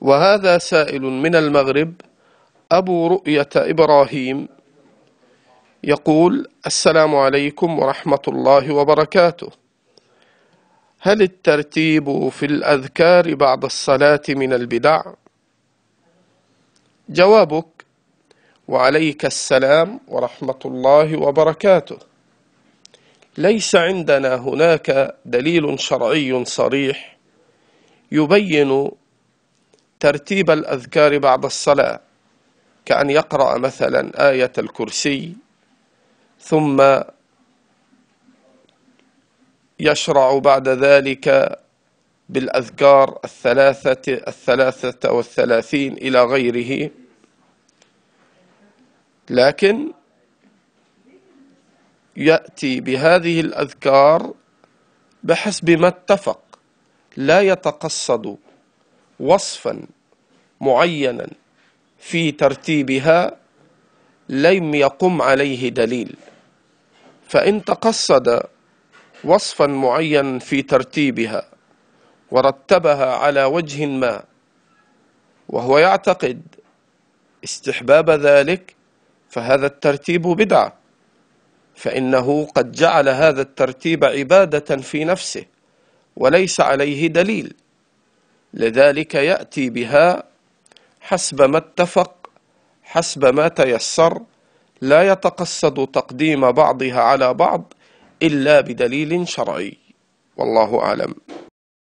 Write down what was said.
وهذا سائل من المغرب أبو رؤية إبراهيم يقول السلام عليكم ورحمة الله وبركاته هل الترتيب في الأذكار بعد الصلاة من البدع؟ جوابك وعليك السلام ورحمة الله وبركاته ليس عندنا هناك دليل شرعي صريح يبين ترتيب الأذكار بعد الصلاة كأن يقرأ مثلا آية الكرسي ثم يشرع بعد ذلك بالأذكار الثلاثة الثلاثة والثلاثين إلى غيره لكن يأتي بهذه الأذكار بحسب ما اتفق لا يتقصد وصفا معينا في ترتيبها لم يقم عليه دليل فإن تقصد وصفا معينا في ترتيبها ورتبها على وجه ما وهو يعتقد استحباب ذلك فهذا الترتيب بدعة فإنه قد جعل هذا الترتيب عبادة في نفسه وليس عليه دليل لذلك يأتي بها حسب ما اتفق حسب ما تيسر لا يتقصد تقديم بعضها على بعض إلا بدليل شرعي والله أعلم